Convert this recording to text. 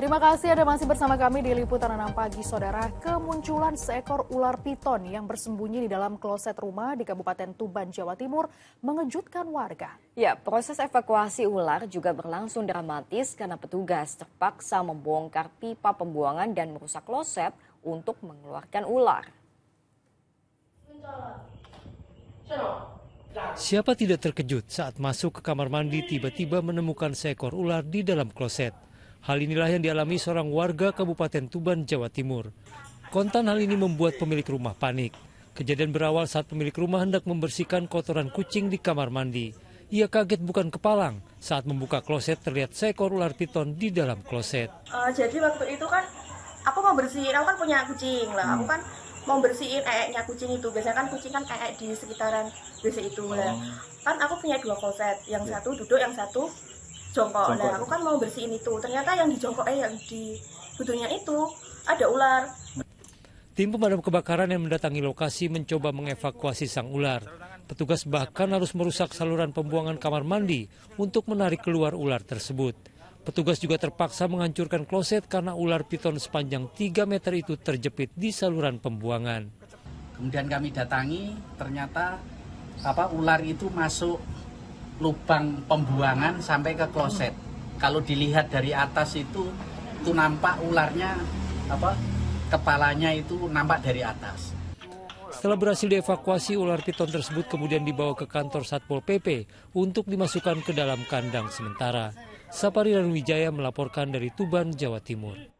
Terima kasih Anda masih bersama kami di Liputan 6 Pagi, Saudara. Kemunculan seekor ular piton yang bersembunyi di dalam kloset rumah di Kabupaten Tuban, Jawa Timur mengejutkan warga. Ya, proses evakuasi ular juga berlangsung dramatis karena petugas terpaksa membongkar pipa pembuangan dan merusak kloset untuk mengeluarkan ular. Siapa tidak terkejut saat masuk ke kamar mandi tiba-tiba menemukan seekor ular di dalam kloset. Hal inilah yang dialami seorang warga Kabupaten Tuban, Jawa Timur. Kontan hal ini membuat pemilik rumah panik. Kejadian berawal saat pemilik rumah hendak membersihkan kotoran kucing di kamar mandi. Ia kaget bukan kepalang saat membuka kloset terlihat seekor ular piton di dalam kloset. Uh, jadi waktu itu kan aku mau bersihin, aku kan punya kucing lah. Hmm. Aku kan mau bersihin eeknya kucing itu. Biasanya kan kucing kan eek di sekitaran WC itu Oh. Kan aku punya dua kloset, yang ya. satu duduk, yang satu jongkok. jongkok. Nah, aku kan mau bersihin itu. Ternyata yang di jongkok eh yang di butuhnya itu ada ular. Tim pemadam kebakaran yang mendatangi lokasi mencoba mengevakuasi sang ular. Petugas bahkan harus merusak saluran pembuangan kamar mandi untuk menarik keluar ular tersebut. Petugas juga terpaksa menghancurkan kloset karena ular piton sepanjang 3 meter itu terjepit di saluran pembuangan. Kemudian kami datangi, ternyata apa ular itu masuk lubang pembuangan sampai ke kloset. Kalau dilihat dari atas itu itu nampak ularnya apa kepalanya itu nampak dari atas. Setelah berhasil dievakuasi, ular piton tersebut kemudian dibawa ke kantor Satpol PP untuk dimasukkan ke dalam kandang sementara. Sapari dan Wijaya melaporkan dari Tuban, Jawa Timur.